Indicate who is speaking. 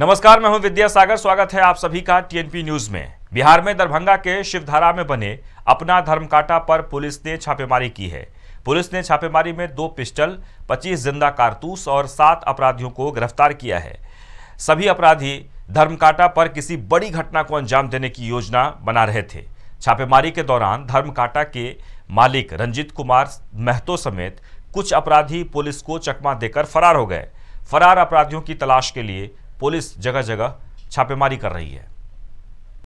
Speaker 1: नमस्कार मैं हूं सागर स्वागत है आप सभी का टीएनपी न्यूज में बिहार में दरभंगा के शिवधारा में बने अपना धर्मकाटा पर पुलिस ने छापेमारी की है पुलिस ने छापेमारी में दो पिस्टल 25 जिंदा कारतूस और सात अपराधियों को गिरफ्तार किया है सभी अपराधी धर्मकाटा पर किसी बड़ी घटना को अंजाम देने की योजना बना रहे थे छापेमारी के दौरान धर्मकांटा के मालिक रंजित कुमार महतो समेत कुछ अपराधी पुलिस को चकमा देकर फरार हो गए फरार अपराधियों की तलाश के लिए पुलिस जगह जगह छापेमारी कर रही है